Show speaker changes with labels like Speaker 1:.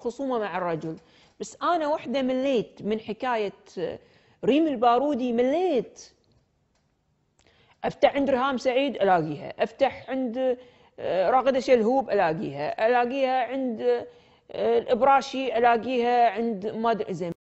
Speaker 1: خصومه مع الرجل بس انا وحده مليت من حكايه آه، ريم البارودي مليت افتح عند رهام سعيد الاقيها افتح عند آه، راغده شلهوب الاقيها الاقيها عند آه، الابراشي الاقيها عند ما ادري